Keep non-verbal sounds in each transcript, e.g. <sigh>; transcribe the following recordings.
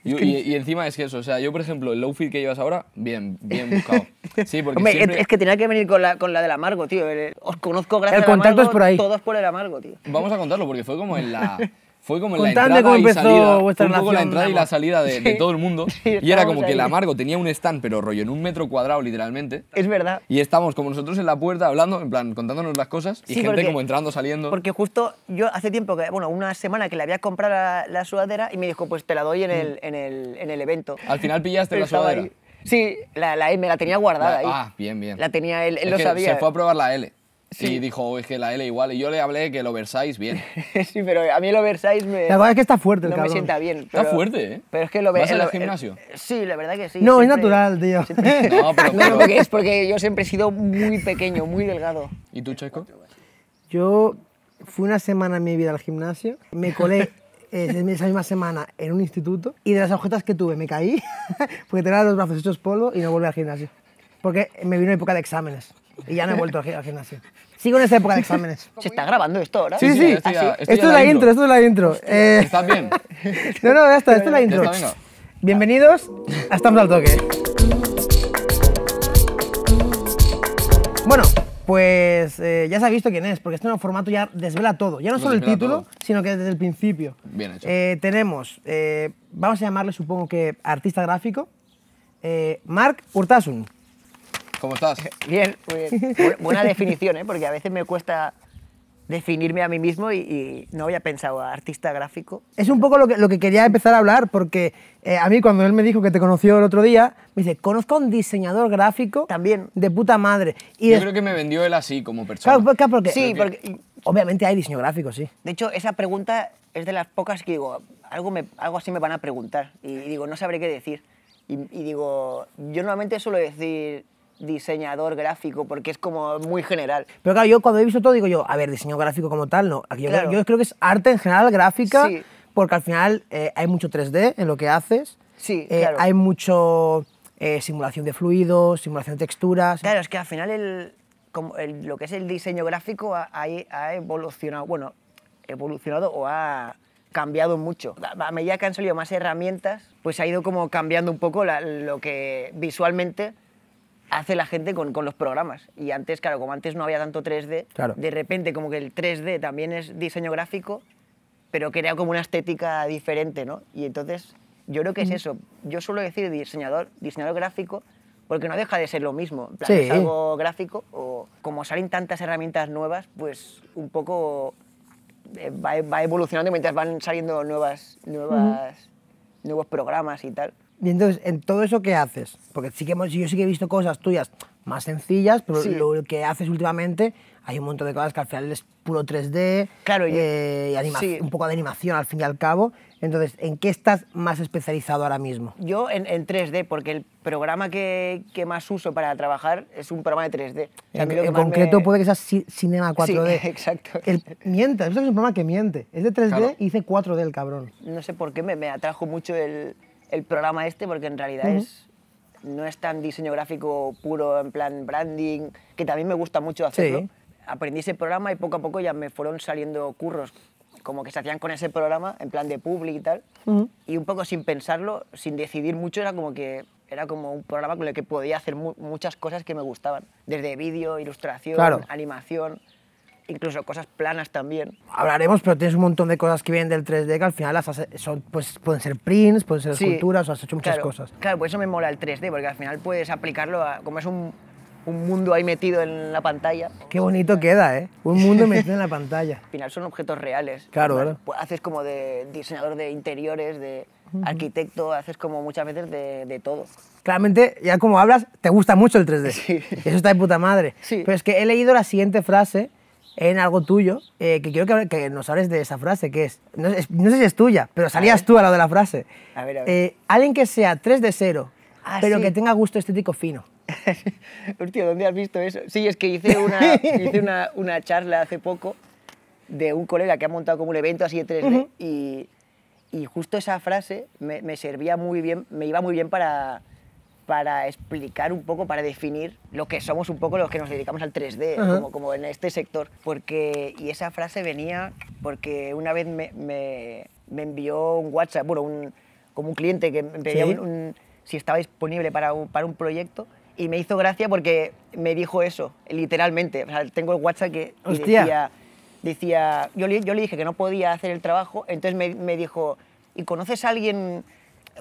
<laughs> E, y, encima es que eso, o sea, yo por ejemplo, el low-fit que llevas ahora, bien, bien <laughs> buscado. Sí, porque Hombre, es que tenía que venir con la, con la del amargo, tío. Os conozco gracias el contacto a es todos por el amargo, tío. Vamos a contarlo porque fue como en la <laughs> fue como la entrada, y salida, la entrada y la salida de, todo el mundo. <laughs> y era como que el amargo tenía un stand, pero rollo, en un metro cuadrado, literalmente. Es verdad. Y estábamos como nosotros en la puerta hablando, en plan, contándonos las cosas y gente como entrando, saliendo. Porque justo yo hace tiempo, que, bueno, una semana que le había comprado la, sudadera y me dijo, pues te la doy en el, mm. en el, en el evento. Al final pillaste la sudadera. Sí, la, la, M la tenía guardada ahí. Ah, bien, bien. La tenía él, él lo sabía. Se fue a probar la L. Sí. dijo, es que la L igual. Y yo le hablé que el oversize bien. <laughs> sí, pero a mí el oversize me. La verdad es que está fuerte, el No me sienta bien. está fuerte, ¿eh? Pero es que lo ¿Vas al gimnasio? Eh, sí, la verdad que sí. No, es natural, tío. <laughs> <laughs> no, pero, no, es porque yo siempre he sido muy pequeño, muy delgado. ¿Y tú, Checo? Yo fui una semana en mi vida al gimnasio. Me colé eh, esa misma semana en un instituto y de las agujetas que tuve me caí porque tenía los brazos hechos polvo y no volví al gimnasio. Porque me vino época de exámenes. Y ya no he vuelto al gimnasio. Sigo en esa época de exámenes. ¿Se está grabando esto ahora? Sí, sí. esto es la intro. esto es la intro. Eh... ¿Estás bien? <laughs> No, no, ya está, esto es la intro. Bienvenidos a Estamos al Toque. Bueno, pues eh, ya se ha visto quién es, porque este nuevo formato ya desvela todo. Ya no solo el título, sino que desde el principio. Bien hecho. Eh, tenemos, eh, vamos a llamarle supongo que artista gráfico, Mark Urtasun. ¿Cómo estás? Eh, bien, bien. buena definición, ¿eh? porque a veces me cuesta definirme a mí mismo y, no había pensado a artista gráfico. Es un poco lo que, lo que quería empezar a hablar, porque eh, a mí cuando él me dijo que te conoció el otro día, me dice, conozco a un diseñador gráfico también de puta madre. Y Yo creo que me vendió él así como persona. Claro, porque, porque sí, porque... Obviamente hay diseño gráfico, sí. De hecho, esa pregunta es de las pocas que digo, algo, me, algo así me van a preguntar y digo, no sabré qué decir. Y, y digo, yo normalmente suelo decir, diseñador gráfico, porque es como muy general. Pero claro, yo cuando he visto todo digo yo, a ver, diseño gráfico como tal, no. yo, creo que es arte en general, gráfica, porque al final eh, hay mucho 3D en lo que haces. Eh, hay mucho eh, simulación de fluidos, simulación de texturas. Claro, es que al final el, como lo que es el diseño gráfico ha, ha evolucionado, bueno, evolucionado o ha cambiado mucho. A medida que han salido más herramientas, pues ha ido como cambiando un poco lo que visualmente hace la gente con, los programas. Y antes, claro, como antes no había tanto 3D, de repente como que el 3D también es diseño gráfico, pero crea como una estética diferente, ¿no? Y entonces yo creo que es eso. Yo suelo decir diseñador, diseñador gráfico, porque no deja de ser lo mismo. En Es algo gráfico o como salen tantas herramientas nuevas, pues un poco eh, va, evolucionando mientras van saliendo nuevas, nuevas, nuevos programas y tal. Y entonces, en todo eso, ¿qué haces? Porque sí que hemos, yo sí que he visto cosas tuyas más sencillas, pero lo que haces últimamente, hay un montón de cosas que al final es puro 3D, claro, y eh, un poco de animación al fin y al cabo. Entonces, ¿en qué estás más especializado ahora mismo? Yo en, en 3D, porque el programa que, que, más uso para trabajar es un programa de 3D. en, concreto puede que sea Cinema 4D. Sí, <laughs> exacto. El, es un programa que miente. Es de 3D hice y dice 4D el cabrón. No sé por qué me, me atrajo mucho el el programa este, porque en realidad es no es tan diseño gráfico puro, en plan branding, que también me gusta mucho hacerlo. Aprendí ese programa y poco a poco ya me fueron saliendo curros como que se hacían con ese programa, en plan de public y tal. Y un poco sin pensarlo, sin decidir mucho, era como que era como un programa con el que podía hacer muchas cosas que me gustaban, desde vídeo, ilustración, animación incluso cosas planas también. Hablaremos, pero tienes un montón de cosas que vienen del 3D que al final son, pues, pueden ser prints, pueden ser esculturas, has hecho muchas cosas. Claro, por eso me mola el 3D, porque al final puedes aplicarlo a, como es un, mundo ahí metido en la pantalla. Qué bonito queda, ¿eh? Un mundo metido en la pantalla. <laughs> Al final son objetos reales. Claro, ¿verdad? Pues haces como de diseñador de interiores, de arquitecto, haces como muchas veces de, de todo. Claramente, ya como hablas, te gusta mucho el 3D. <laughs> Sí. Eso está de puta madre. Sí. Pero es que he leído la siguiente frase en algo tuyo, eh, que quiero que, que, nos hables de esa frase, que es, no, sé si es tuya, pero salías tú a lo de la frase. Eh, alguien que sea 3 de 0, ah, pero que tenga gusto estético fino. <laughs> Hostia, ¿dónde has visto eso? Sí, es que hice una, <laughs> hice una, una, charla hace poco de un colega que ha montado como un evento así de 3D y, y, justo esa frase me, me, servía muy bien, me iba muy bien para, para explicar un poco, para definir lo que somos un poco los que nos dedicamos al 3D, como, en este sector. Porque, y esa frase venía porque una vez me, me, envió un WhatsApp, bueno, un, como un cliente que me pedía si estaba disponible para un, para un proyecto y me hizo gracia porque me dijo eso, literalmente. tengo el WhatsApp que decía, decía yo, le, yo le dije que no podía hacer el trabajo, entonces me, me dijo, ¿y conoces a alguien?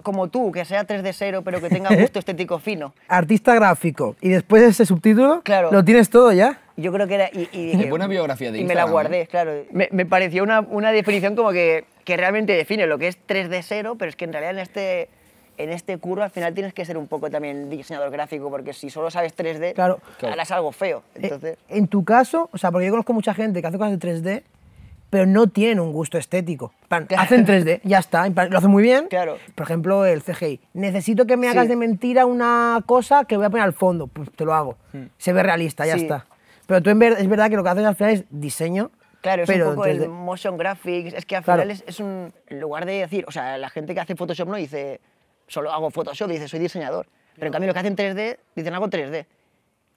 como tú, que sea 3 d 0, pero que tenga <laughs> gusto estético fino. Artista gráfico. Y después de ese subtítulo, claro. lo tienes todo ya. Yo creo que era... Y, dije, <laughs> buena biografía de Y me la ¿eh? guardé, claro. Me, me pareció una, una, definición como que, que realmente define lo que es 3 d 0, pero es que en realidad en este en este curro al final tienes que ser un poco también diseñador gráfico, porque si solo sabes 3D, claro. harás algo feo. Eh, entonces... En tu caso, o sea, porque yo conozco mucha gente que hace cosas de 3D pero no tiene un gusto estético. Hacen 3D, ya está, lo hacen muy bien. Claro. Por ejemplo, el CGI. Necesito que me hagas de mentira una cosa que voy a poner al fondo, pues te lo hago. Hmm. Se ve realista, ya está. Pero tú en verdad, es verdad que lo que haces al final es diseño. Claro, es pero un poco el motion graphics, es que al final es, un... lugar de decir, o sea, la gente que hace Photoshop no dice, solo hago Photoshop, dice, soy diseñador. Pero en cambio lo que hacen 3D, dicen, hago 3D.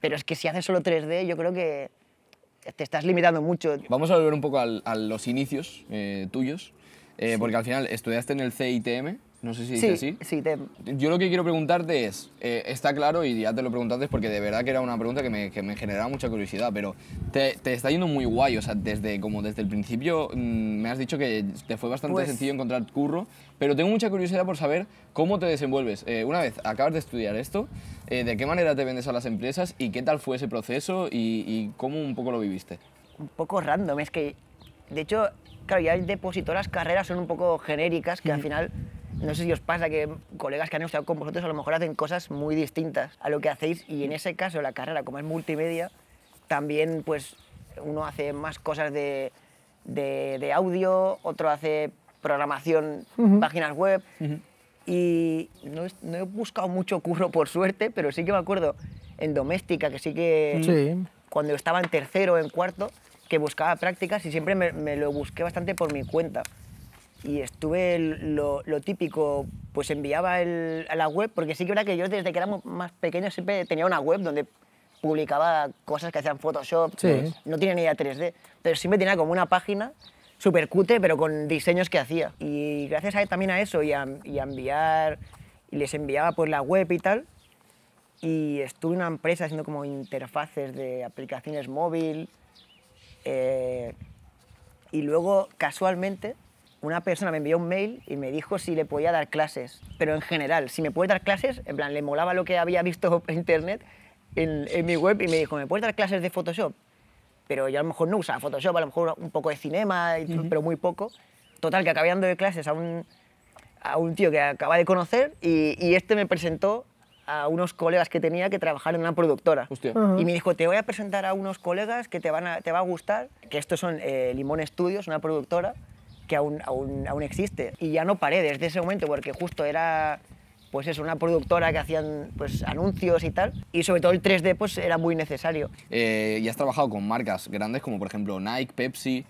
Pero es que si haces solo 3D, yo creo que te estás limitando mucho. Vamos a volver un poco a los inicios eh, tuyos, eh, porque al final estudiaste en el CITM, no sé si sí, Sí, te... Yo lo que quiero preguntarte es, eh, está claro y ya te lo preguntaste porque de verdad que era una pregunta que me, que generaba mucha curiosidad, pero te, está yendo muy guay, o sea, desde, como desde el principio mm, me has dicho que te fue bastante pues sencillo encontrar curro, pero tengo mucha curiosidad por saber cómo te desenvuelves. Eh, una vez acabas de estudiar esto, eh, ¿de qué manera te vendes a las empresas y qué tal fue ese proceso y, cómo un poco lo viviste? Un poco random, es que, de hecho, claro, ya de las carreras son un poco genéricas que al final... No sé si os pasa que colegas que han estado con vosotros a lo mejor hacen cosas muy distintas a lo que hacéis y en ese caso la carrera, como es multimedia, también pues uno hace más cosas de, audio, otro hace programación, páginas web. Y no, he buscado mucho curro por suerte, pero sí que me acuerdo en doméstica, que sí que cuando estaba en tercero o en cuarto, que buscaba prácticas y siempre me lo busqué bastante por mi cuenta y estuve lo, típico, pues enviaba a la web, porque sí que era que yo desde que éramos más pequeños siempre tenía una web donde publicaba cosas que hacían Photoshop, no tenía ni idea 3D, pero siempre tenía como una página súper cute, pero con diseños que hacía. Y gracias a, también a eso y a, enviar, y les enviaba pues la web y tal, y estuve en una empresa haciendo como interfaces de aplicaciones móvil, eh, y luego casualmente una persona me envió un mail y me dijo si le podía dar clases, pero en general, si me puede dar clases, en plan, le molaba lo que había visto <laughs> en internet, en, mi web, y me dijo, ¿me puedes dar clases de Photoshop? Pero yo a lo mejor no usaba Photoshop, a lo mejor un poco de cinema, pero muy poco. Total, que acabé dando de clases a un, a un tío que acaba de conocer y, este me presentó a unos colegas que tenía que trabajar en una productora. Y me dijo, te voy a presentar a unos colegas que te, van a, te va a gustar, que estos son eh, Limón estudios una productora, que aún, aún, existe. Y ya no paré desde ese momento porque justo era pues es una productora que hacían pues anuncios y tal y sobre todo el 3D pues era muy necesario. Eh, y has trabajado con marcas grandes como por ejemplo Nike, Pepsi.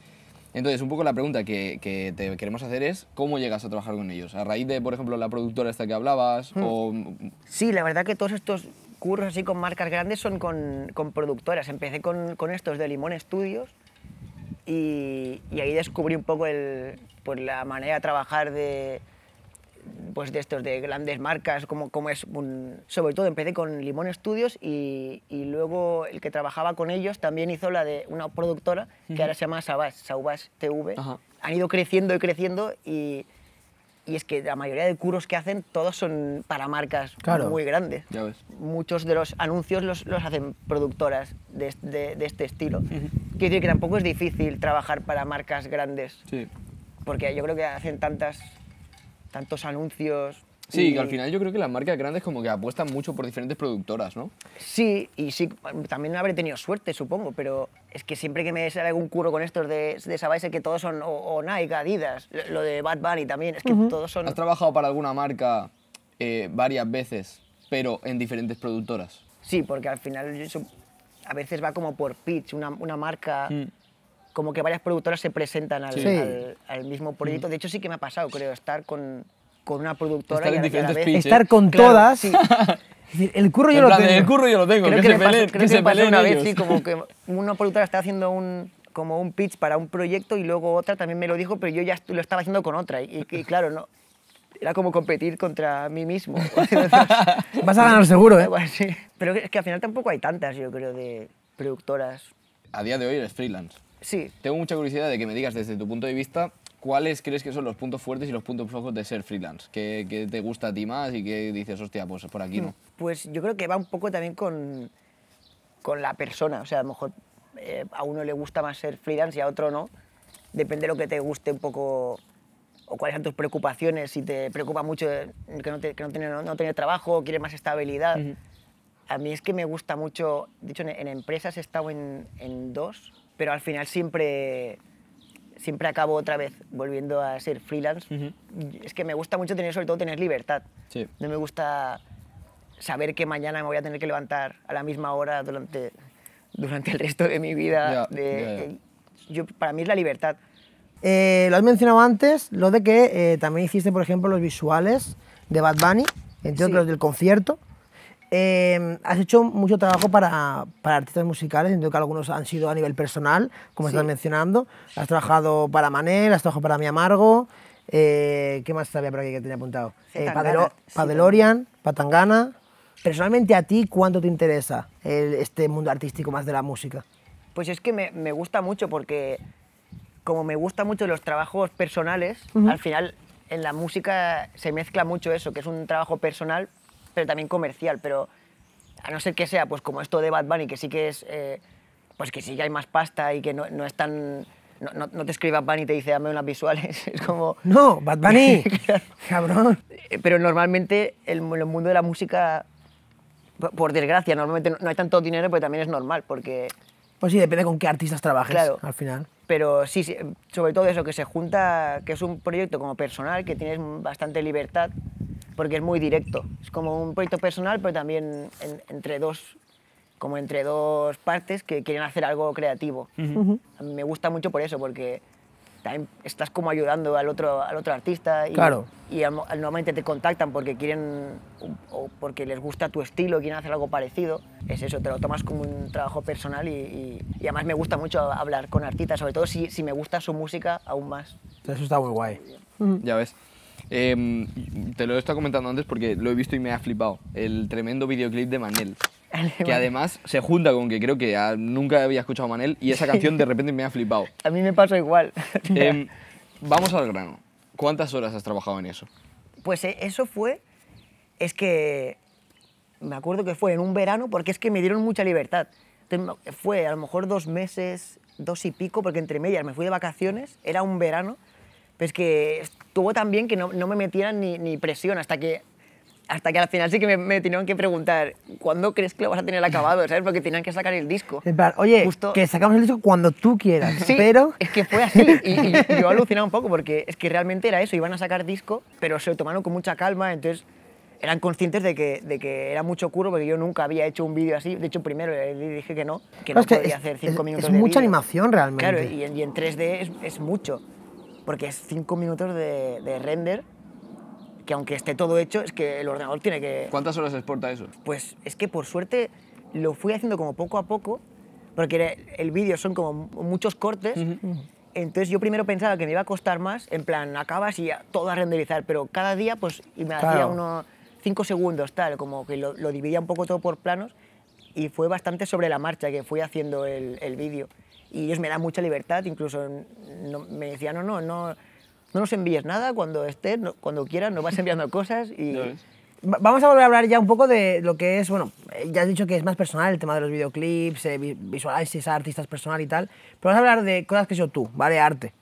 Entonces un poco la pregunta que, te queremos hacer es cómo llegas a trabajar con ellos a raíz de por ejemplo la productora esta que hablabas hmm. o... Sí, la verdad que todos estos curros así con marcas grandes son con, con productoras. Empecé con, con estos de Limón Studios y, ahí descubrí un poco el, pues, la manera de trabajar de, pues, de estos, de grandes marcas, como, como es un, sobre todo empecé con Limón Studios y, y, luego el que trabajaba con ellos también hizo la de una productora que ahora se llama Sauvage, Sauvage TV. Han ido creciendo y creciendo y y es que la mayoría de curos que hacen, todos son para marcas muy grandes. Muchos de los anuncios los, hacen productoras de, este estilo. decir que tampoco es difícil trabajar para marcas grandes. Sí. Porque yo creo que hacen tantas, tantos anuncios Sí, que al final yo creo que las marcas grandes como que apuestan mucho por diferentes productoras, ¿no? Sí, y sí, también habré tenido suerte, supongo, pero es que siempre que me sale algún curo con estos de, de es que todos son o, Nike, Adidas, lo de Bad Bunny también, es que todos son... ¿Has trabajado para alguna marca eh, varias veces, pero en diferentes productoras? Sí, porque al final a veces va como por pitch, una, marca... Mm. como que varias productoras se presentan al mismo proyecto. Mm. De hecho, sí que me ha pasado, creo, estar con, con una productora estar y estar con todas. <laughs> el curro yo lo tengo. El curro yo lo tengo. Creo que, que, una vez, como que <laughs> una productora está haciendo un, como un pitch para un proyecto y luego otra también me lo dijo, pero yo ya lo estaba haciendo con otra. Y, claro, no, era como competir contra mí mismo. <laughs> Vas a ganar seguro, ¿eh? sí. Pero es que al final tampoco hay tantas, yo creo, de productoras. A día de hoy eres freelance. Sí. Tengo mucha curiosidad de que me digas desde tu punto de vista ¿cuáles crees que son los puntos fuertes y los puntos flojos de ser freelance? ¿Qué, te gusta a ti más y qué dices, hostia, pues por aquí no? Mm, pues yo creo que va un poco también con, con la persona. O sea, a lo mejor eh, a uno le gusta más ser freelance y a otro no. Depende de lo que te guste un poco o cuáles son tus preocupaciones. Si te preocupa mucho que no, te, que no, tener, no, tener, trabajo, quieres más estabilidad. A mí es que me gusta mucho. De hecho, en, empresas he estado en, en dos, pero al final siempre siempre acabo otra vez volviendo a ser freelance. Es que me gusta mucho tener, sobre todo, tener libertad. No me gusta saber que mañana me voy a tener que levantar a la misma hora durante, durante el resto de mi vida. Eh, yo, para mí es la libertad. Eh, lo has mencionado antes, lo de que eh, también hiciste, por ejemplo, los visuales de Bad Bunny, entre otros del concierto. Em, has hecho mucho trabajo para, artistas musicales, entiendo que algunos han sido a nivel personal, como estás mencionando. Has trabajado para Manel, has trabajado para Mi Amargo. Eh, ¿Qué más sabía por aquí que tenía apuntado? Eh, para Padelorian, Patangana. Personalmente, ¿a ti cuánto te interesa este mundo artístico más de la música? Pues es que me, gusta mucho porque, como me gusta mucho los trabajos personales, al final en la música se mezcla mucho eso, que es un trabajo personal, pero también comercial, pero a no ser que sea pues como esto de Bad Bunny, que sí que es, eh, pues que sí que hay más pasta y que no, no es tan... No, no, te escribe Bad Bunny y te dice dame unas visuales, <laughs> es como... No, Bad Bunny, <laughs> cabrón. Eh, pero normalmente el, el mundo de la música, por desgracia, normalmente no hay tanto dinero, pero también es normal, porque... Pues sí, depende con qué artistas trabajes claro, al final. Pero sí, sí, sobre todo eso, que se junta, que es un proyecto como personal, que tienes bastante libertad porque es muy directo. Es como un proyecto personal, pero también entre dos como entre dos partes que quieren hacer algo creativo. me gusta mucho por eso, porque también estás como ayudando al otro, al otro artista y, claro. y normalmente te contactan porque quieren o, porque les gusta tu estilo, quieren hacer algo parecido. Es eso, te lo tomas como un trabajo personal y, y, además me gusta mucho hablar con artistas, sobre todo si, si me gusta su música aún más. Eso está muy guay. Ya ves. Em, te lo he estado comentando antes porque lo he visto y me ha flipado. El tremendo videoclip de Manel. Que además se junta con que creo que nunca había escuchado Manel y esa canción de repente me ha flipado. A mí me pasa igual. Em, <laughs> vamos al grano. ¿Cuántas horas has trabajado en eso? Pues eh, eso fue. Es que. Me acuerdo que fue en un verano porque es que me dieron mucha libertad. fue a lo mejor dos meses, dos y pico, porque entre medias me fui de vacaciones, era un verano. Pero es que estuvo también que no, no me metieran ni, ni, presión hasta que, hasta que al final sí que me, tenían que preguntar, ¿cuándo crees que lo vas a tener acabado? ¿Sabes? Porque tenían que sacar el disco. Oye, que sacamos el disco cuando tú quieras, sí, pero... es que fue así y, yo alucinaba un poco porque es que realmente era eso, iban a sacar disco, pero se lo tomaron con mucha calma, entonces eran conscientes de que, de que, era mucho curro porque yo nunca había hecho un vídeo así. De hecho, primero le dije que no, que no, podía hacer cinco es, minutos. Es mucha animación realmente. Claro, y en, 3D es, es, mucho porque es cinco minutos de, render que aunque esté todo hecho, es que el ordenador tiene que... ¿Cuántas horas exporta eso? Pues es que por suerte lo fui haciendo como poco a poco, porque el vídeo son como muchos cortes, entonces yo primero pensaba que me iba a costar más, en plan, acabas y todo a renderizar, pero cada día pues y me hacía unos 5 segundos, tal, como que lo, dividía un poco todo por planos y fue bastante sobre la marcha que fui haciendo el, vídeo. Y eso me da mucha libertad, incluso me decía, no, no, no, no nos envíes nada, cuando estés, cuando quieras nos vas enviando <laughs> cosas y... Vamos a volver a hablar ya un poco de lo que es, bueno, ya has dicho que es más personal el tema de los videoclips, eh, artistas personal y tal, pero vamos a hablar de cosas que has tú, ¿vale? Arte.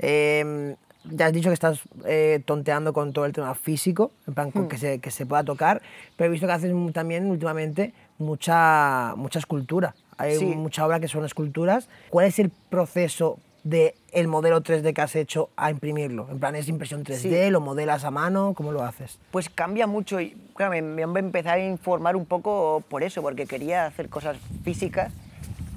Em, ya has dicho que estás eh, tonteando con todo el tema físico, en plan con hmm. que, se, que, se, pueda tocar, pero he visto que haces también últimamente mucha, mucha escultura. Hay mucha obra que son esculturas. ¿Cuál es el proceso de el modelo 3D que has hecho a imprimirlo? En plan, ¿es impresión 3D? ¿Lo modelas a mano? ¿Cómo lo haces? Pues cambia mucho y claro, me, me empecé a informar un poco por eso, porque quería hacer cosas físicas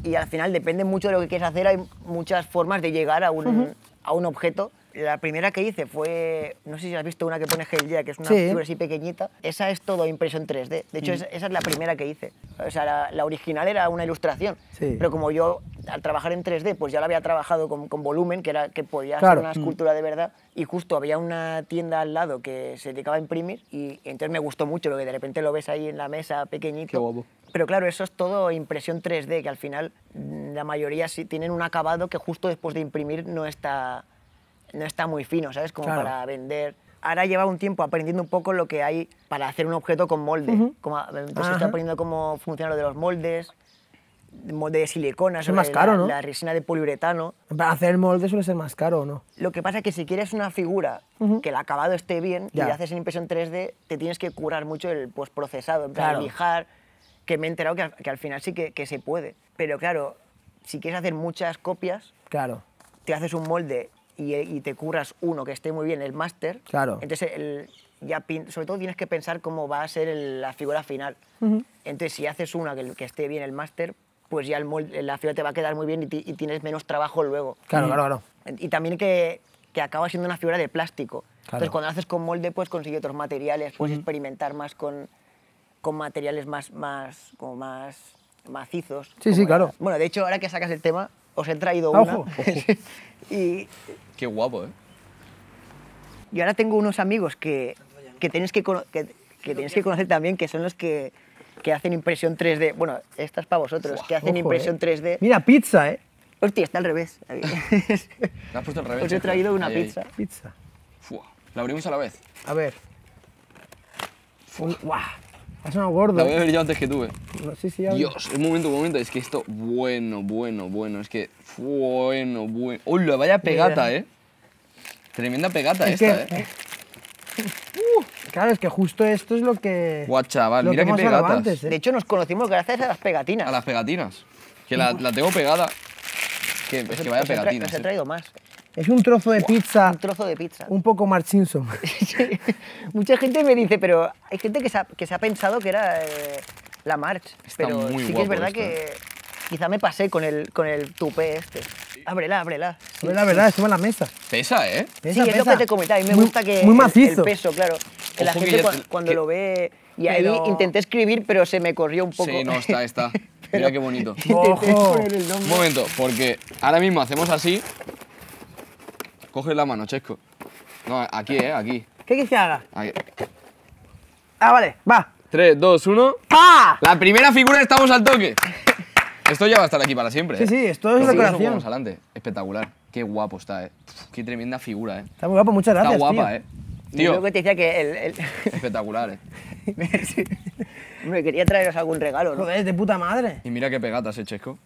y al final depende mucho de lo que quieres hacer, hay muchas formas de llegar a un, a un objeto. La primera que hice fue, no sé si has visto una que pone Gel que es una figura así pequeñita. Esa es todo impresión 3D. De hecho, mm. esa, es la primera que hice. O sea, la, la original era una ilustración. Sí. Pero como yo al trabajar en 3D, pues ya lo había trabajado con, con volumen, que, era, que podía hacer una mm. escultura de verdad, y justo había una tienda al lado que se dedicaba a imprimir, y entonces me gustó mucho lo que de repente lo ves ahí en la mesa pequeñito. Qué Pero claro, eso es todo impresión 3D, que al final mm, la mayoría sí tienen un acabado que justo después de imprimir no está, no está muy fino, ¿sabes? Como para vender ahora lleva un tiempo aprendiendo un poco lo que hay para hacer un objeto con molde. como, entonces Ajá. estoy aprendiendo cómo funciona lo de los moldes molde de silicona, sobre es más caro, la, resina de poliuretano. Para hacer el molde suele ser más caro, ¿o ¿no? Lo que pasa es que si quieres una figura que el acabado esté bien y haces en impresión 3D, te tienes que curar mucho el postprocesado, en plan lijar, que me he enterado que, que al final sí que, que, se puede. Pero claro, si quieres hacer muchas copias, claro. te haces un molde y, te curas uno que esté muy bien, el máster. Claro. Entonces, el, ya sobre todo tienes que pensar cómo va a ser la figura final. Entonces, si haces una que, que esté bien el máster, pues ya el molde, eh, la fibra te va a quedar muy bien y, tienes menos trabajo luego. Claro, claro, claro. Y también que, que acaba siendo una fibra de plástico. Entonces, cuando haces con molde, pues conseguir otros materiales, puedes experimentar más con, con materiales más, más, como más macizos. Sí, sí, claro. Bueno, de hecho, ahora que sacas el tema, os he traído ah, una. <laughs> y, Qué guapo, ¿eh? Y ahora tengo unos amigos que, que, tienes que, que, que, tienes que conocer también, que son los que que hacen impresión 3D. Bueno, estas para vosotros, que hacen impresión 3D. Eh. Mira, pizza, ¿eh? Hostia, está al revés. <laughs> La has puesto al revés. Os he eh, traído una pizza. Pizza. La abrimos a la vez. A ver. Fua. es Ha sonado gordo. La voy a eh. abrir yo antes que tú, eh. Sí, sí, Dios, un momento, un momento. Es que esto, bueno, bueno, bueno. Es que, bueno, bueno. ¡Hola, vaya pegata, eh! Tremenda pegata esta, eh. <laughs> Claro, es que justo esto es lo que. Guau, mira que qué pegatas. ¿eh? De hecho, nos conocimos gracias a las pegatinas. A las pegatinas. Que la, tengo pegada. Que, es que vaya pegatinas. Eh. traído más. Es un trozo de pizza. Un trozo de pizza. Un poco Marchinson. <laughs> Mucha gente me dice, pero hay gente que se ha, pensado que era eh, la March. pero sí que es verdad que Quizá me pasé con el, con el tupé este. Ábrela, ábrela. Ábrela, verdad, va en la mesa. Pesa, ¿eh? Pesa, sí, es lo que te comentaba. Y me gusta que muy el- peso, claro. Que la gente cuando lo ve... Y ahí intenté escribir, pero se me corrió un poco. Sí, no, está, está. <laughs> Mira qué bonito. <laughs> Ojo. el Un momento, porque ahora mismo hacemos así. Coge la mano, Chesco. No, aquí, eh, aquí. ¿Qué quieres que haga? Ah, vale, va. 3, 2, 1. ¡Pa! La primera figura estamos al toque. <laughs> Esto ya va a estar aquí para siempre. Sí, sí, ¿eh? esto es decoración. adelante. Espectacular. Qué guapo está, eh. Qué tremenda figura, eh. Está muy guapo, muchas gracias. Está guapa, eh. Tío. Yo creo que te decía que el. el... <laughs> Espectacular, eh. <laughs> Hombre, quería traeros algún regalo, ¿no? ves de puta madre. Y mira qué pegatas, eh, Chesco.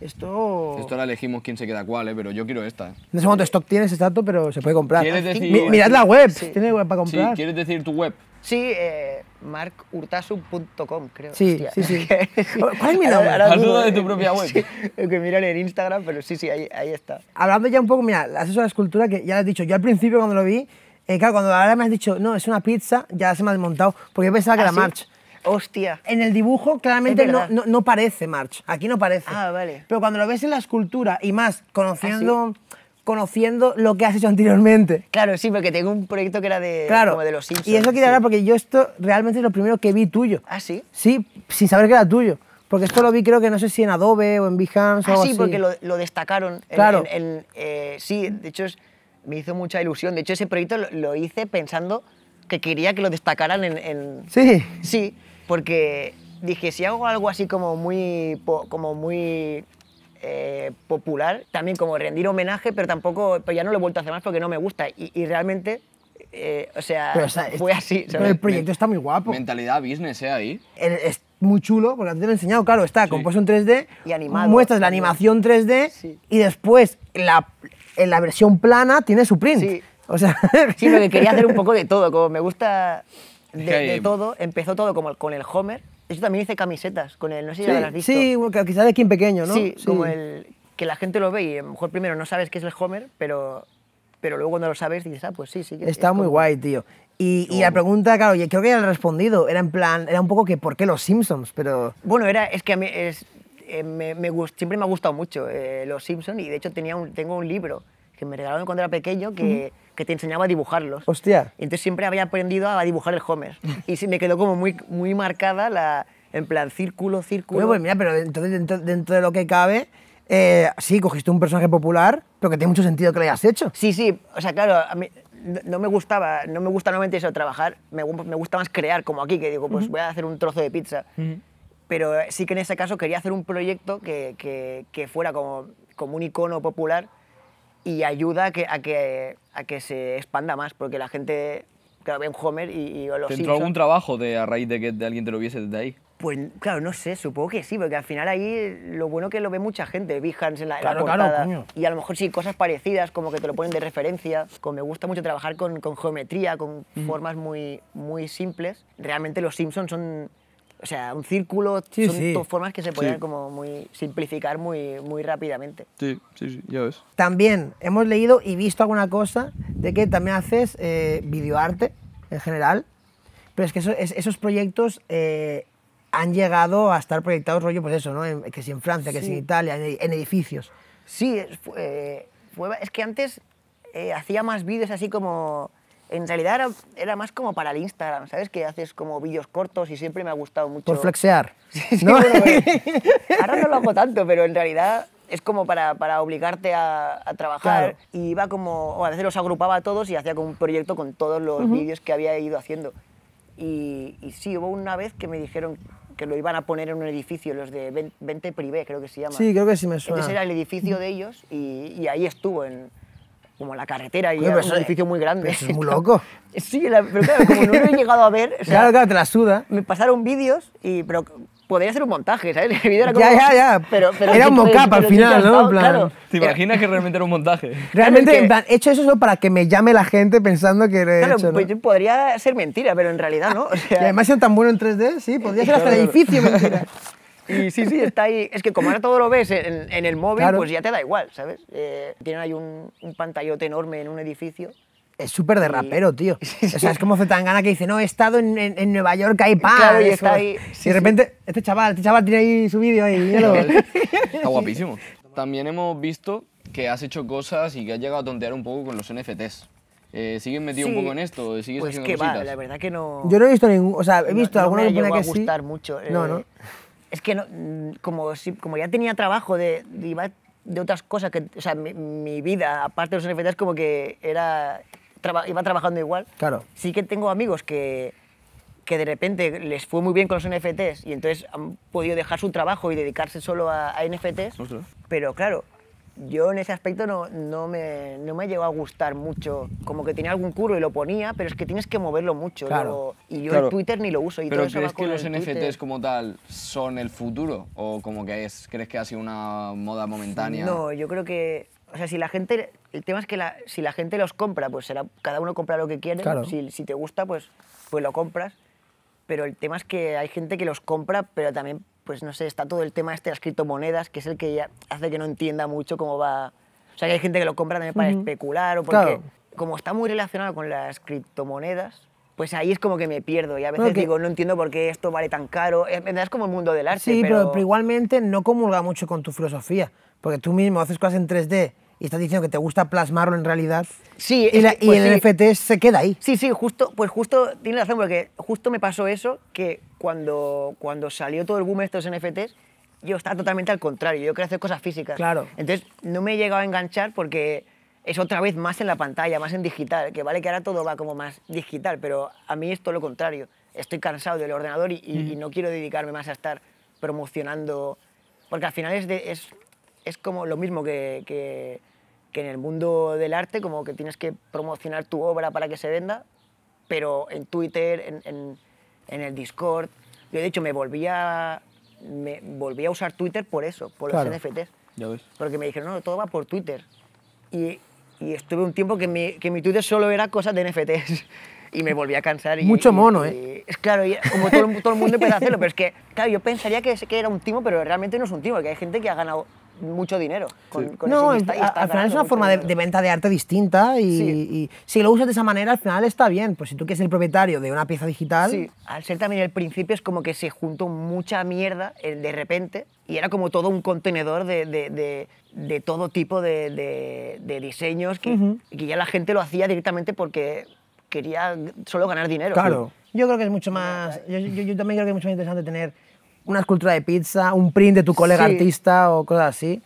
Esto. Esto la elegimos quién se queda cuál, ¿eh? pero yo quiero esta. ¿eh? No sé cuánto stock tienes exacto, pero se puede comprar. ¿Quieres ah, decir... mirad la web, tiene web para comprar. Sí, ¿Quieres decir tu web? Sí, eh, MarkUrtasu.com creo. Sí, sí, sí. <laughs> ¿Cuál es mi nombre? de tu propia web. <laughs> Sí, que miran en Instagram, pero sí, sí, ahí, está. Hablando ya un poco, mira, haces la escultura que ya lo has dicho. Yo al principio cuando lo vi, eh, claro, cuando ahora me has dicho, no, es una pizza, ya se me ha desmontado, porque yo pensaba que ¿Ah, era March. Hostia. En el dibujo claramente no, parece March, aquí no parece. Ah, vale. Pero cuando lo ves en la escultura y más, ¿Ah, conociendo conociendo lo que has hecho anteriormente. Claro, sí, porque tengo un proyecto que era de, como de los Simpsons. Y eso quiero hablar porque yo esto realmente es lo primero que vi tuyo. ¿Ah, sí? Sí, sin saber que era tuyo. Porque esto lo vi creo que no sé si en Adobe o en Behance o ah, algo sí, porque lo, destacaron. Claro. Eh, sí, de hecho me hizo mucha ilusión. De hecho ese proyecto lo, hice pensando que quería que lo destacaran en... Sí. Sí, porque dije, si hago algo así como muy... Como muy eh, popular, también como rendir homenaje, pero tampoco, pero pues ya no lo he vuelto a hacer más porque no me gusta. Y, realmente, eh, o sea, fue así. Pero el proyecto está muy guapo. Mentalidad business, ¿eh? Ahí. es muy chulo, porque antes te lo he enseñado, claro, está compuesto en 3D, y animado, muestras la animación 3D y después la, en la versión plana tiene su print. Sí. O sea, <laughs> sí, que quería hacer un poco de todo, como me gusta de, de todo, empezó todo como con el Homer, eso también hice camisetas con él, no sé si ya las has visto. Sí, quizás de Kim pequeño, ¿no? Sí, como el que la gente lo ve y a lo mejor primero no sabes qué es el Homer, pero, pero luego cuando lo sabes dices, ah, pues sí, sí. Está muy guay, tío. Y, y, la pregunta, claro, creo que ya la he respondido, era en plan, era un poco que ¿por qué los Simpsons? Pero... Bueno, era, es que a mí es, eh, me, me siempre me ha gustado mucho eh, los Simpsons y de hecho tenía un, tengo un libro que me regalaron cuando era pequeño que que te enseñaba a dibujarlos. Hostia. Y entonces siempre había aprendido a dibujar el Homer. Y se me quedó como muy, muy marcada la, en plan, círculo, círculo. Bueno, pues mira, pero entonces dentro, de lo que cabe, eh, sí, cogiste un personaje popular, pero que tiene mucho sentido que lo hayas hecho. Sí, sí, o sea, claro, a mí no me gustaba, no me gusta normalmente eso, trabajar, me, gusta más crear, como aquí, que digo, pues voy a hacer un trozo de pizza. Pero sí que en ese caso quería hacer un proyecto que, que fuera como, como un icono popular y ayuda a que, a que, a que se expanda más, porque la gente claro, un Homer y, y los ¿Te entró algún trabajo de, a raíz de que de alguien te lo viese desde ahí? Pues claro, no sé, supongo que sí, porque al final ahí lo bueno que lo ve mucha gente, vi en la, portada. Y a lo mejor sí, cosas parecidas, como que te lo ponen de referencia. Como me gusta mucho trabajar con, con geometría, con formas muy, muy simples. Realmente los Simpsons son o sea, un círculo, son formas que se pueden como muy simplificar muy, muy rápidamente. Sí, sí, ya ves. También hemos leído y visto alguna cosa de que también haces eh, videoarte en general, pero es que esos proyectos eh, han llegado a estar proyectados, rollo, pues eso, ¿no? que si en Francia, que si en Italia, en, edificios. Sí, es eh, que antes hacía más vídeos así como en realidad era, más como para el Instagram, ¿sabes? Que haces como vídeos cortos y siempre me ha gustado mucho. Por flexear. <laughs> ahora no lo hago tanto, pero en realidad es como para, obligarte a, trabajar. Y iba como, a veces los agrupaba a todos y hacía como un proyecto con todos los vídeos que había ido haciendo. Y, sí, hubo una vez que me dijeron que lo iban a poner en un edificio, los de 20 Privé, creo que se llama. Sí, creo que sí me suena. Entonces era el edificio de ellos y, y ahí estuvo, en, como la carretera y era un edificio muy grande. <laughs> es muy loco. sí, pero claro, como no lo he llegado a ver... O claro, claro, te la suda. Me pasaron vídeos y... Pero, Podría ser un montaje, ¿sabes? <laughs> El video era como, ya, ya, ya. Pero, era un mock-up al final, ¿no? En plan, claro. ¿Te imaginas que realmente era un montaje? <laughs> Realmente, en plan, he hecho eso solo para que me llame la gente pensando que era claro, hecho, ¿no? Pues, podría ser mentira, pero en realidad no. O sea, y además, siendo tan bueno en 3D, sí, podría ser hasta el edificio mentira. Y sí, sí, está ahí. Es que como ahora todo lo ves en, en el móvil, pues ya te da igual, ¿sabes? Eh, tienen ahí un, un pantallote enorme en un edificio es súper de rapero, tío. <laughs> O sea, es como gana que dice, no, he estado en, en, Nueva York, hay pa y está ahí. y de repente, este chaval, este chaval tiene ahí su vídeo ahí, <laughs> <laughs> está guapísimo. También hemos visto que has hecho cosas y que has llegado a tontear un poco con los NFTs. Eh, ¿Sigues metido un poco en esto? ¿Sigues pues haciendo que cositas? la verdad que no... Yo no he visto ningún... O sea, he visto no, sí. no me que a gustar mucho. No, eh, no es que no, como, como ya tenía trabajo de, de, otras cosas, que, o sea, mi, vida, aparte de los NFTs, como que era, iba trabajando igual. Claro. Sí que tengo amigos que, que de repente les fue muy bien con los NFTs y entonces han podido dejar su trabajo y dedicarse solo a, NFTs. Pero claro, yo en ese aspecto no, no, me, no me a gustar mucho. Como que tenía algún curo y lo ponía, pero es que tienes que moverlo mucho. y yo en Twitter ni lo uso. Y ¿Pero crees que los NFTs como tal son el futuro? ¿O como que es, crees que ha sido una moda momentánea? No, yo creo que... O sea, si la gente... El tema es que si la gente los compra, pues será, cada uno compra lo que quiere. Si, si te gusta, pues, pues lo compras. Pero el tema es que hay gente que los compra, pero también pues no sé, está todo el tema este de las criptomonedas, que es el que ya hace que no entienda mucho cómo va... O sea, que hay gente que lo compra también para especular o porque... Claro. Como está muy relacionado con las criptomonedas, pues ahí es como que me pierdo y a veces digo, no entiendo por qué esto vale tan caro. Es como el mundo del arte. Sí, pero... igualmente no comulga mucho con tu filosofía, porque tú mismo haces cosas en 3D y estás diciendo que te gusta plasmarlo en realidad. Sí, y, pues el NFT se queda ahí. Sí, sí, justo, pues justo tiene razón, porque justo me pasó eso que cuando, cuando salió todo el boom de estos NFTs, yo estaba totalmente al contrario, yo quería hacer cosas físicas. Claro. Entonces no me he llegado a enganchar porque es otra vez más en la pantalla, más en digital, que vale que ahora todo va como más digital, pero a mí es todo lo contrario. Estoy cansado del ordenador y, no quiero dedicarme más a estar promocionando, porque al final es, es, es como lo mismo que, en el mundo del arte, como que tienes que promocionar tu obra para que se venda, pero en Twitter, en en el Discord. Yo, de hecho, me volví a, me volví a usar Twitter por eso, por los NFTs. Porque me dijeron, no, todo va por Twitter. Y, y estuve un tiempo que mi, Twitter solo era cosas de NFTs. <laughs> Y me volví a cansar. Y, Mucho mono, ¿eh? Es claro, como todo, el mundo puede a hacerlo, pero es que, claro, yo pensaría que, que era un timo, pero realmente no es un timo, que hay gente que ha ganado mucho dinero. Con, no, al final es una forma de, venta de arte distinta y, si lo usas de esa manera al final está bien. Pues si tú quieres el propietario de una pieza digital... Sí, al ser también el principio es como que se juntó mucha mierda eh, de repente y era como todo un contenedor de, de, todo tipo de, diseños que, que, ya la gente lo hacía directamente porque quería solo ganar dinero. Claro. Yo creo que es mucho más... yo, yo también creo que es mucho más interesante tener una escultura de pizza, un print de tu colega artista o cosas así.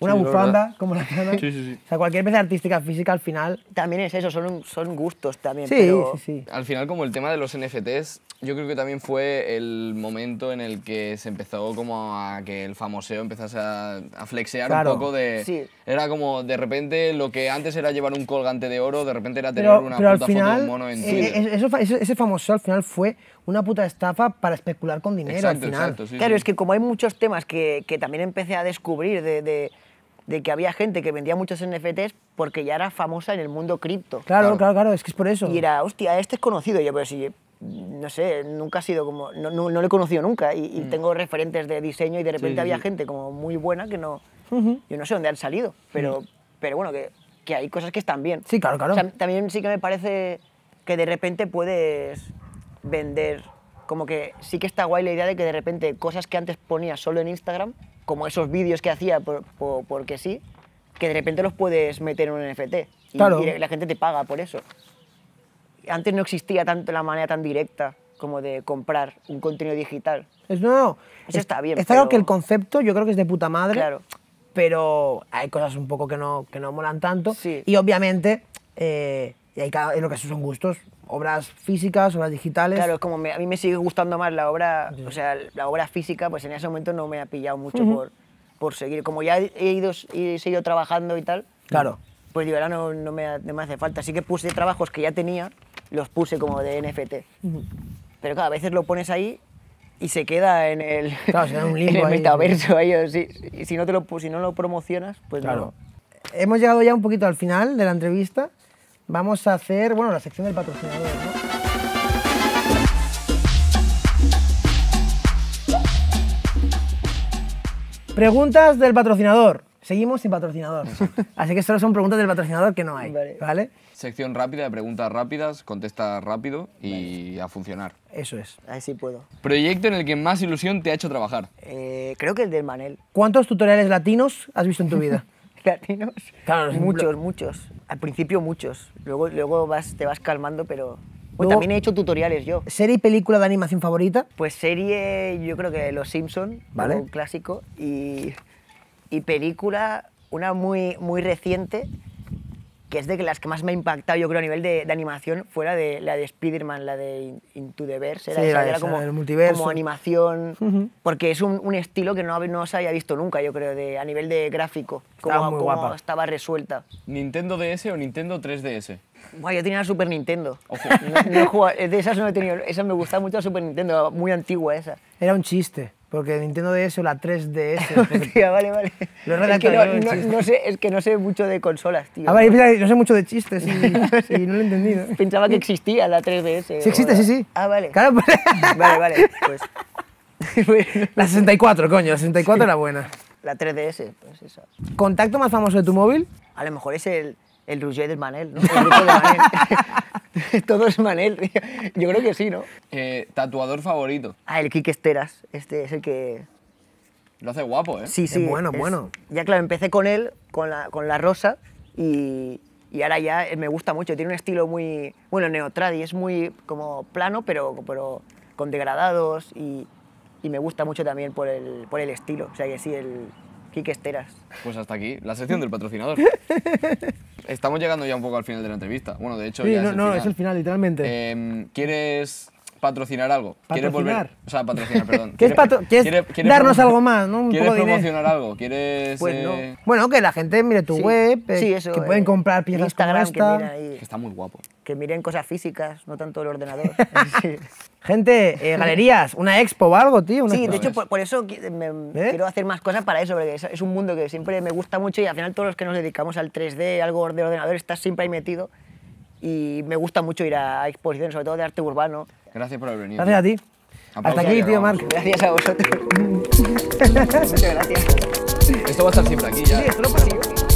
Una bufanda, como la llaman. Sí, sí, o sea, cualquier pieza artística, física, al final... También es eso, son, son gustos también. Sí, pero... sí, sí. Al final, como el tema de los NFTs, yo creo que también fue el momento en el que se empezó como a que el famoseo empezase a, flexear un poco de... Era como, de repente, lo que antes era llevar un colgante de oro, de repente era tener una puta foto de un mono en eh, Twitter. Eh, eso, ese famoso al final fue una puta estafa para especular con dinero al final. claro, es que como hay muchos temas que, que también empecé a descubrir de de que había gente que vendía muchos NFTs porque ya era famosa en el mundo cripto. Claro, claro, claro, es que es por eso. Y era, hostia, este es conocido. yo, pues sí, no sé, nunca ha sido como, no, no, lo he conocido nunca y, mm. tengo referentes de diseño y de repente había gente como muy buena que no, yo no sé dónde han salido, pero, mm. pero bueno, que, hay cosas que están bien. Sí, claro, claro. también sí que me parece que de repente puedes vender, como que sí que está guay la idea de que de repente cosas que antes ponías solo en Instagram, como esos vídeos que hacía porque sí, que de repente los puedes meter en un NFT. claro. la gente te paga por eso. Antes no existía tanto la manera tan directa como de comprar un contenido digital. Es, no, Eso está bien. Está claro que el concepto yo creo que es de puta madre. Claro. Pero hay cosas un poco que no, que no molan tanto. Y obviamente, eh, y hay cada, lo que son gustos, obras físicas, obras digitales. Claro, es como a mí me sigue gustando más la obra, o sea, la obra física, pues en ese momento no me ha pillado mucho por, por seguir. Como ya he ido, he seguido trabajando y tal, claro. pues digo, ahora no, me, me, hace falta. Así que puse trabajos que ya tenía, los puse como de NFT. Pero claro, a veces lo pones ahí y se queda en el, claro, se un <laughs> en si, si, no te lo, si no lo promocionas, pues claro. no. Hemos llegado ya un poquito al final de la entrevista vamos a hacer, bueno, la sección del patrocinador, Preguntas del patrocinador. Seguimos sin patrocinador. Así que solo son preguntas del patrocinador que no hay. Vale. Sección rápida de preguntas rápidas, contesta rápido y a funcionar. Eso es. Ahí sí puedo. Proyecto en el que más ilusión te ha hecho trabajar. Eh, creo que el del Manel. ¿Cuántos tutoriales latinos has visto en tu vida? <laughs> muchos, muchos. Al principio muchos. Luego, luego vas, te vas calmando, pero... también he hecho tutoriales yo. ¿Serie y película de animación favorita? Pues serie, yo creo que Los Simpsons ¿Vale? un clásico. Y, y película, una muy, muy reciente, que es de las que más me ha impactado, yo creo, a nivel de, animación, fuera de la de Spider-Man, la de Into the Verse, como, animación, porque es un, estilo que no, no se había visto nunca, yo creo, de, a nivel de gráfico, como, estaba, estaba resuelta. ¿Nintendo DS o Nintendo 3DS? Guay, yo tenía la Super Nintendo. <laughs> de esas no he tenido, esa me gustaba mucho la Super Nintendo, muy antigua esa. Era un chiste. Porque Nintendo DS o la 3DS. <laughs> vale, vale. es que no, sé, es que no sé mucho de consolas, tío. Ah, vale, no, no sé mucho de chistes y, <laughs> no lo he entendido. <laughs> Pensaba que existía la 3DS. Sí existe, sí, sí. Ah, vale. Claro, pues... Vale, vale, pues... La 64, coño, la 64 era buena. La 3DS, pues eso. ¿Contacto más famoso de tu móvil? A lo mejor es el, el del Manel, ¿no? El grupo de Manel. <laughs> Todo es Manel, Yo creo que sí, ¿no? Eh, tatuador favorito. Ah, el Quique Esteras. Este es el que... Lo hace guapo, ¿eh? Sí, sí. bueno, bueno. Ya claro, empecé con él, con la, con la rosa, y, ahora ya eh, me gusta mucho. Tiene un estilo muy, bueno, y es muy como plano, pero, pero con degradados y, me gusta mucho también por el, por el estilo. O sea que sí, el, que Esteras. Pues hasta aquí, la sección del patrocinador. <laughs> Estamos llegando ya un poco al final de la entrevista. Bueno, de hecho, es, el no final. es el final, literalmente. Em, ¿Quieres patrocinar algo? ¿Quieres volver? O sea, patrocinar, perdón. <laughs> ¿Quieres, darnos algo más? ¿Quieres promocionar algo? ¿Quieres, pues eh, Bueno, que la gente mire tu web, eh, que pueden eh, comprar piezas Instagram, Que, está muy guapo. Que miren cosas físicas, no tanto el ordenador. <laughs> sí. Gente, eh, galerías, una expo o algo, tío. Sí, de hecho, por, eso ¿Eh? quiero hacer más cosas para eso, porque es, un mundo que siempre me gusta mucho y al final todos los que nos dedicamos al 3D, algo de ordenador, estás siempre ahí metido y me gusta mucho ir a, exposiciones, sobre todo de arte urbano. Gracias por haber venido. Gracias a ti. Hasta aquí, tío, Marc. Gracias a vosotros. Muchas gracias. Esto va a estar siempre aquí ya. Sí, esto lo aquí.